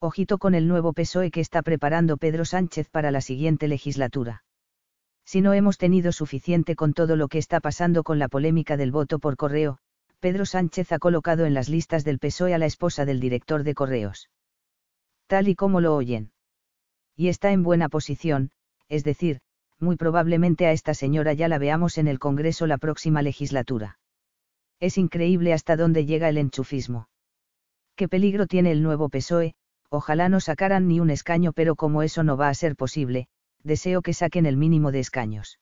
ojito con el nuevo PSOE que está preparando Pedro Sánchez para la siguiente legislatura. Si no hemos tenido suficiente con todo lo que está pasando con la polémica del voto por correo, Pedro Sánchez ha colocado en las listas del PSOE a la esposa del director de correos. Tal y como lo oyen. Y está en buena posición, es decir, muy probablemente a esta señora ya la veamos en el Congreso la próxima legislatura. Es increíble hasta dónde llega el enchufismo. ¿Qué peligro tiene el nuevo PSOE, ojalá no sacaran ni un escaño pero como eso no va a ser posible, deseo que saquen el mínimo de escaños.